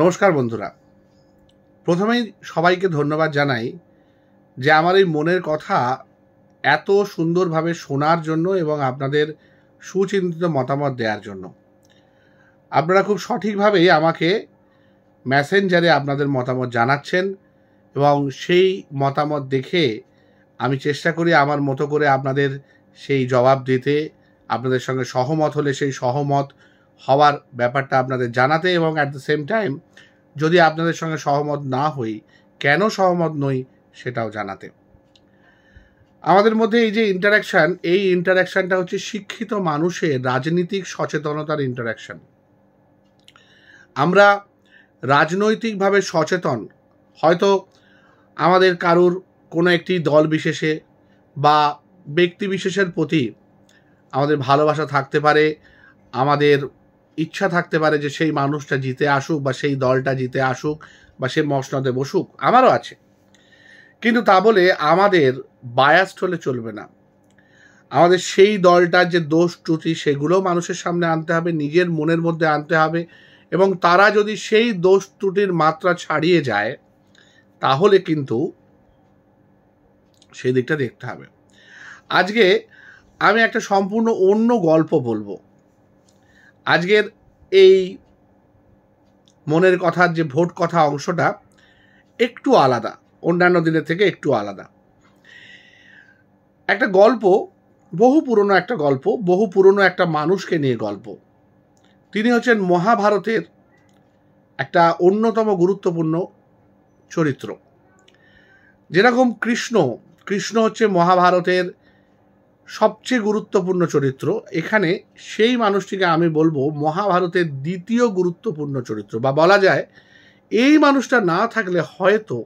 নমস্কার বন্ধুরা প্রথমেই সবাইকে ধন্যবাদ জানাই যে আমার এই মনের কথা এত সুন্দরভাবে শোনার জন্য এবং আপনাদের সুচিন্তিত মতামত দেওয়ার জন্য আপনারা খুব সঠিকভাবেই আমাকে মেসেঞ্জারে আপনাদের মতামত জানাচ্ছেন এবং সেই মতামত দেখে আমি চেষ্টা করি আমার মতো করে আপনাদের সেই জবাব দিতে আপনাদের সঙ্গে সহমত হলে সেই সহমত হওয়ার ব্যাপারটা আপনাদের জানাতে এবং অ্যাট দ্য সেম টাইম যদি আপনাদের সঙ্গে সহমত না হই কেন সহমত নই সেটাও জানাতে আমাদের মধ্যে এই যে ইন্টারাকশান এই ইন্টারাকশানটা হচ্ছে শিক্ষিত মানুষের রাজনীতিক সচেতনতার ইন্টারাকশান আমরা রাজনৈতিকভাবে সচেতন হয়তো আমাদের কারুর কোনো একটি দল বিশেষে বা ব্যক্তি বিশেষের প্রতি আমাদের ভালোবাসা থাকতে পারে আমাদের ইচ্ছা থাকতে পারে যে সেই মানুষটা জিতে আসুক বা সেই দলটা জিতে আসুক বা সে মসনদে বসুক আমারও আছে কিন্তু তা বলে আমাদের বায়াস্ট হলে চলবে না আমাদের সেই দলটার যে দোষ ত্রুটি সেগুলো মানুষের সামনে আনতে হবে নিজের মনের মধ্যে আনতে হবে এবং তারা যদি সেই দোষ ত্রুটির মাত্রা ছাড়িয়ে যায় তাহলে কিন্তু সেই দিকটা দেখতে হবে আজকে আমি একটা সম্পূর্ণ অন্য গল্প বলবো আজকের এই মনের কথার যে ভোট কথা অংশটা একটু আলাদা অন্যান্য দিনের থেকে একটু আলাদা একটা গল্প বহু পুরনো একটা গল্প বহু পুরনো একটা মানুষকে নিয়ে গল্প তিনি হচ্ছেন মহাভারতের একটা অন্যতম গুরুত্বপূর্ণ চরিত্র যেরকম কৃষ্ণ কৃষ্ণ হচ্ছে মহাভারতের সবচেয়ে গুরুত্বপূর্ণ চরিত্র এখানে সেই মানুষটিকে আমি বলবো মহাভারতের দ্বিতীয় গুরুত্বপূর্ণ চরিত্র বা বলা যায় এই মানুষটা না থাকলে হয়তো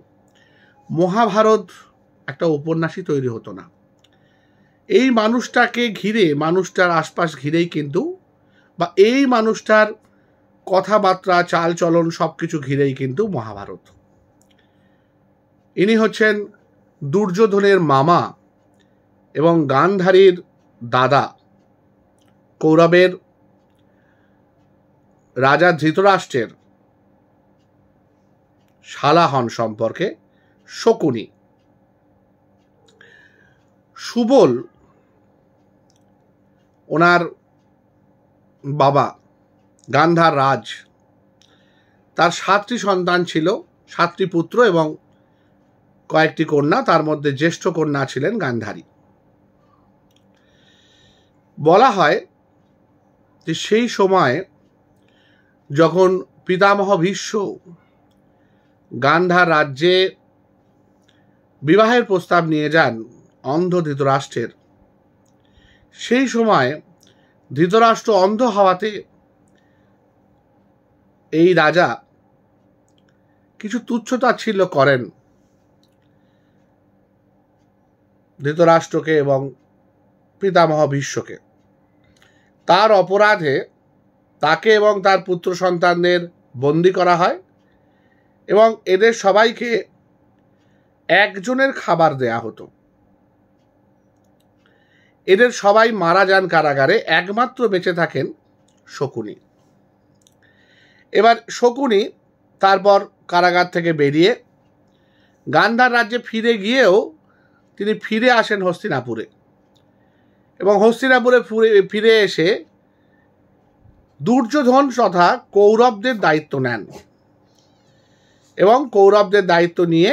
মহাভারত একটা উপন্যাসই তৈরি হতো না এই মানুষটাকে ঘিরে মানুষটার আশপাশ ঘিরেই কিন্তু বা এই মানুষটার কথাবার্তা চালচলন সব কিছু ঘিরেই কিন্তু মহাভারত ইনি হচ্ছেন দুর্যোধনের মামা এবং গান্ধারীর দাদা কৌরবের রাজা ধৃতরাষ্ট্রের শালা হন সম্পর্কে শকুনি সুবল ওনার বাবা গান্ধার রাজ তার সাতটি সন্তান ছিল সাতটি পুত্র এবং কয়েকটি কন্যা তার মধ্যে জ্যেষ্ঠ কন্যা ছিলেন গান্ধারী বলা হয় যে সেই সময় যখন পিতামহ ভীষ্ম গান্ধার রাজ্যে বিবাহের প্রস্তাব নিয়ে যান অন্ধ ধৃতরাষ্ট্রের সেই সময় ধৃতরাষ্ট্র অন্ধ হওয়াতে এই রাজা কিছু ছিল করেন ধৃতরাষ্ট্রকে এবং পিতামহ বিশ্বকে তার অপরাধে তাকে এবং তার পুত্র সন্তানদের বন্দি করা হয় এবং এদের সবাইকে একজনের খাবার দেয়া হতো এদের সবাই মারা যান কারাগারে একমাত্র বেঁচে থাকেন শকুনি এবার শকুনি তারপর কারাগার থেকে বেরিয়ে গান্ধার রাজ্যে ফিরে গিয়েও তিনি ফিরে আসেন হস্তিনাপুরে এবং হস্তিনাপুরে ফিরে এসে দুর্যোধন তথা কৌরবদের দায়িত্ব নেন এবং কৌরবদের দায়িত্ব নিয়ে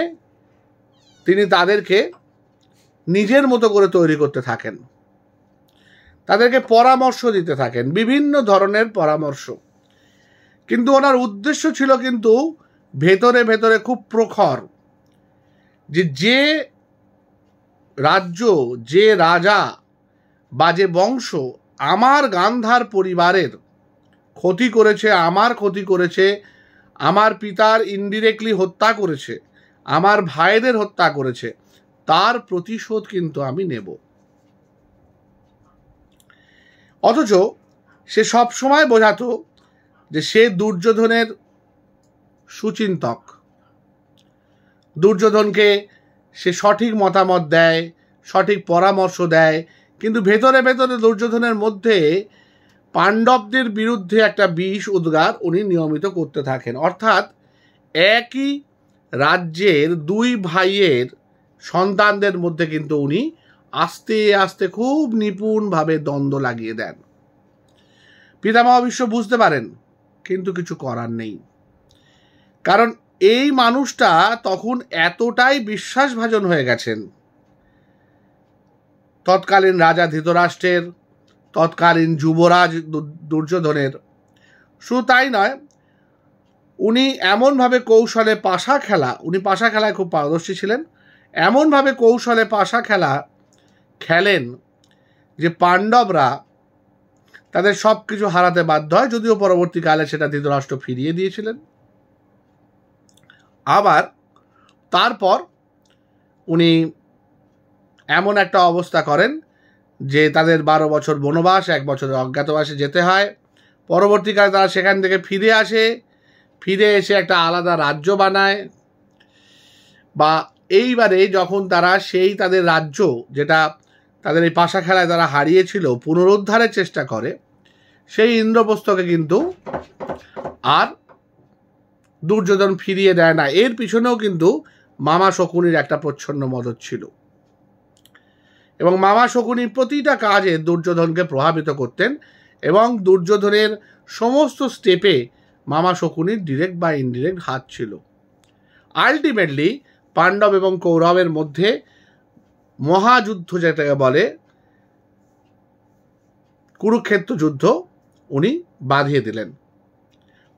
তিনি তাদেরকে নিজের মতো করে তৈরি করতে থাকেন তাদেরকে পরামর্শ দিতে থাকেন বিভিন্ন ধরনের পরামর্শ কিন্তু ওনার উদ্দেশ্য ছিল কিন্তু ভেতরে ভেতরে খুব প্রখর যে যে রাজ্য যে রাজা বাজে বংশ আমার গান্ধার পরিবারের ক্ষতি করেছে আমার ক্ষতি করেছে আমার পিতার ইনডিরেক্টলি হত্যা করেছে আমার ভাইদের হত্যা করেছে তার প্রতিশোধ কিন্তু আমি নেব অথচ সে সব সময় বোঝাতো যে সে দুর্যোধনের সুচিন্তক দুর্যোধনকে সে সঠিক মতামত দেয় সঠিক পরামর্শ দেয় কিন্তু ভেতরে ভেতরে দুর্যোধনের মধ্যে পাণ্ডবদের বিরুদ্ধে একটা বিষ উদ্গার উনি নিয়মিত করতে থাকেন অর্থাৎ একই রাজ্যের দুই ভাইয়ের সন্তানদের মধ্যে কিন্তু উনি আস্তে আস্তে খুব নিপুণভাবে দ্বন্দ্ব লাগিয়ে দেন পিতামা বিশ্ব বুঝতে পারেন কিন্তু কিছু করার নেই কারণ এই মানুষটা তখন এতটাই বিশ্বাসভাজন হয়ে গেছেন তৎকালীন রাজা ধৃতরাষ্ট্রের তৎকালীন যুবরাজ দুর্যোধনের শুধু তাই নয় উনি এমনভাবে কৌশলে পাশা খেলা উনি পাশা খেলায় খুব পারদর্শী ছিলেন এমনভাবে কৌশলে পাশা খেলা খেলেন যে পাণ্ডবরা তাদের সব কিছু হারাতে বাধ্য হয় যদিও পরবর্তীকালে সেটা ধৃতরাষ্ট্র ফিরিয়ে দিয়েছিলেন আবার তারপর উনি এমন একটা অবস্থা করেন যে তাদের বারো বছর বনবাস এক বছরের অজ্ঞাতবাসে যেতে হয় পরবর্তীকালে তারা সেখান থেকে ফিরে আসে ফিরে এসে একটা আলাদা রাজ্য বানায় বা এইবারে যখন তারা সেই তাদের রাজ্য যেটা তাদের এই পাশা খেলায় তারা হারিয়েছিল পুনরুদ্ধারের চেষ্টা করে সেই ইন্দ্রপ্রস্থকে কিন্তু আর দুর্যোধন ফিরিয়ে দেয় না এর পিছনেও কিন্তু মামা শকুনির একটা প্রচ্ছন্ন মদত ছিল এবং মামা শকুনি প্রতিটা কাজে দুর্যোধনকে প্রভাবিত করতেন এবং দুর্যোধনের সমস্ত স্টেপে মামা শকুনির ডিরেক্ট বা ইনডিরেক্ট হাত ছিল আলটিমেটলি পাণ্ডব এবং কৌরবের মধ্যে মহাযুদ্ধ যেটাকে বলে কুরুক্ষেত্র যুদ্ধ উনি বাঁধিয়ে দিলেন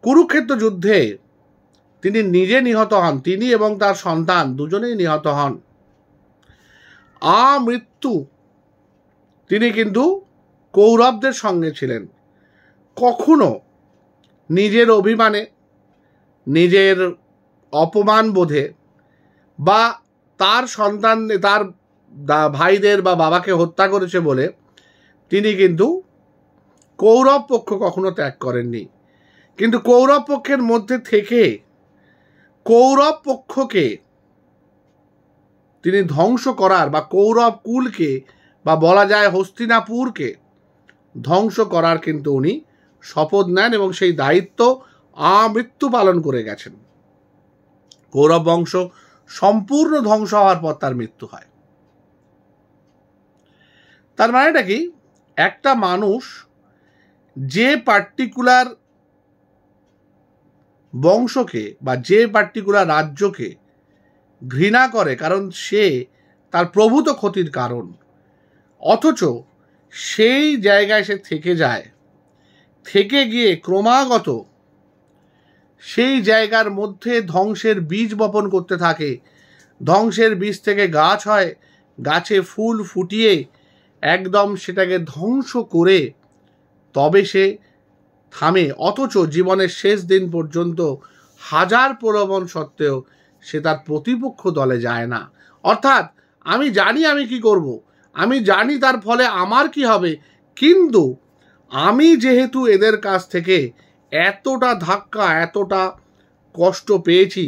কুরুক্ষেত্র যুদ্ধে তিনি নিজে নিহত হন তিনি এবং তার সন্তান দুজনেই নিহত হন আমৃত্যু তিনি কিন্তু কৌরবদের সঙ্গে ছিলেন কখনো নিজের অভিমানে নিজের অপমান বোধে বা তার সন্তান তার ভাইদের বা বাবাকে হত্যা করেছে বলে তিনি কিন্তু কৌরব পক্ষ কখনো ত্যাগ করেননি কিন্তু কৌরব পক্ষের মধ্যে থেকে কৌরব পক্ষকে তিনি ধ্বংস করার বা কৌরব কুলকে বা বলা যায় হস্তিনাপুরকে ধ্বংস করার কিন্তু উনি শপথ নেন এবং সেই দায়িত্ব আমৃত্যু পালন করে গেছেন কৌরব বংশ সম্পূর্ণ ধ্বংস হওয়ার পর তার মৃত্যু হয় তার মানেটা কি একটা মানুষ যে পার্টিকুলার বংশকে বা যে পার্টিকুলার রাজ্যকে ঘৃণা করে কারণ সে তার প্রভূত ক্ষতির কারণ অথচ সেই জায়গায় সে থেকে যায় থেকে গিয়ে ক্রমাগত সেই জায়গার মধ্যে ধ্বংসের বীজ বপন করতে থাকে ধ্বংসের বীজ থেকে গাছ হয় গাছে ফুল ফুটিয়ে একদম সেটাকে ধ্বংস করে তবে সে থামে অথচ জীবনের শেষ দিন পর্যন্ত হাজার প্রলোভন সত্ত্বেও সে তার প্রতিপক্ষ দলে যায় না অর্থাৎ আমি জানি আমি কি করব। আমি জানি তার ফলে আমার কি হবে কিন্তু আমি যেহেতু এদের কাছ থেকে এতটা ধাক্কা এতটা কষ্ট পেয়েছি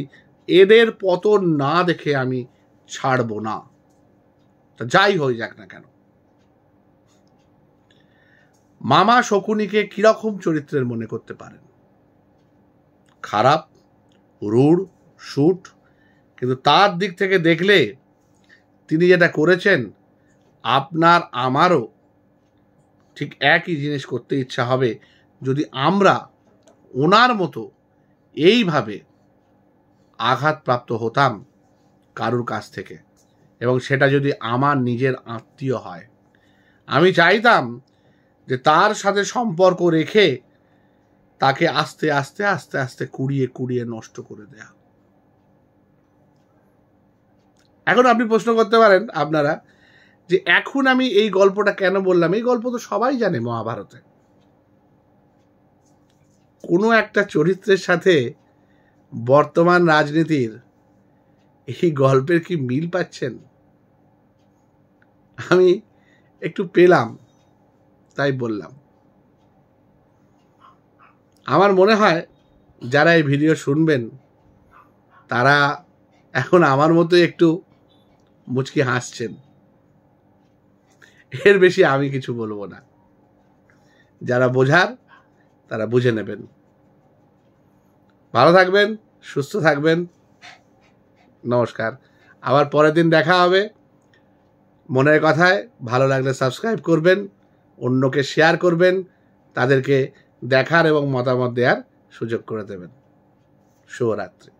এদের পতন না দেখে আমি ছাড়ব না তা যাই হয়ে যাক না কেন মামা শকুনিকে কীরকম চরিত্রের মনে করতে পারেন খারাপ রূঢ় সুট কিন্তু তার দিক থেকে দেখলে তিনি যেটা করেছেন আপনার আমারও ঠিক একই জিনিস করতে ইচ্ছা হবে যদি আমরা ওনার মতো এইভাবে আঘাতপ্রাপ্ত হতাম কারুর কাছ থেকে এবং সেটা যদি আমার নিজের আত্মীয় হয় আমি চাইতাম যে তার সাথে সম্পর্ক রেখে তাকে আস্তে আস্তে আস্তে আস্তে কুড়িয়ে কুড়িয়ে নষ্ট করে দেয়া এখন আপনি প্রশ্ন করতে পারেন আপনারা যে এখন আমি এই গল্পটা কেন বললাম এই গল্প তো সবাই জানে মহাভারতে কোনো একটা চরিত্রের সাথে বর্তমান রাজনীতির এই গল্পের কি মিল পাচ্ছেন আমি একটু পেলাম তাই বললাম আমার মনে হয় যারা এই ভিডিও শুনবেন তারা এখন আমার মতো একটু মুচকি হাসছেন এর বেশি আমি কিছু বলবো না যারা বোঝার তারা বুঝে নেবেন ভালো থাকবেন সুস্থ থাকবেন নমস্কার আবার পরের দিন দেখা হবে মনের কথায় ভালো লাগলে সাবস্ক্রাইব করবেন অন্যকে শেয়ার করবেন তাদেরকে দেখার এবং মতামত দেওয়ার সুযোগ করে দেবেন শুভরাত্রি